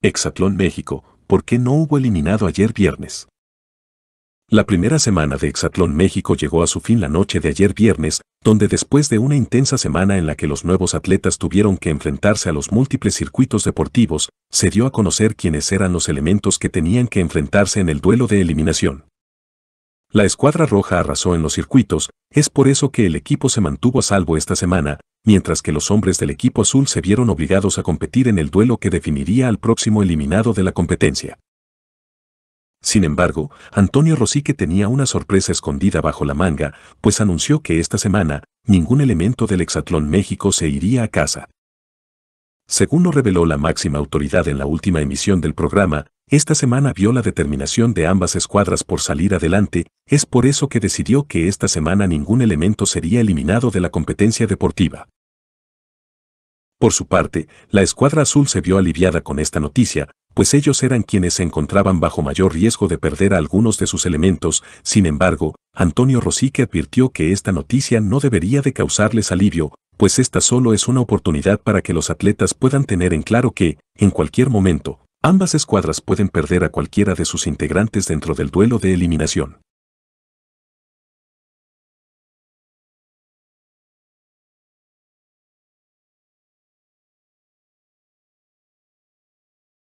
Exatlón México, ¿por qué no hubo eliminado ayer viernes? La primera semana de Exatlón México llegó a su fin la noche de ayer viernes, donde después de una intensa semana en la que los nuevos atletas tuvieron que enfrentarse a los múltiples circuitos deportivos, se dio a conocer quiénes eran los elementos que tenían que enfrentarse en el duelo de eliminación. La escuadra roja arrasó en los circuitos, es por eso que el equipo se mantuvo a salvo esta semana, mientras que los hombres del equipo azul se vieron obligados a competir en el duelo que definiría al próximo eliminado de la competencia. Sin embargo, Antonio Rosique tenía una sorpresa escondida bajo la manga, pues anunció que esta semana, ningún elemento del Hexatlón México se iría a casa. Según lo reveló la máxima autoridad en la última emisión del programa, esta semana vio la determinación de ambas escuadras por salir adelante, es por eso que decidió que esta semana ningún elemento sería eliminado de la competencia deportiva. Por su parte, la escuadra azul se vio aliviada con esta noticia, pues ellos eran quienes se encontraban bajo mayor riesgo de perder a algunos de sus elementos, sin embargo, Antonio Rosique advirtió que esta noticia no debería de causarles alivio, pues esta solo es una oportunidad para que los atletas puedan tener en claro que, en cualquier momento, ambas escuadras pueden perder a cualquiera de sus integrantes dentro del duelo de eliminación.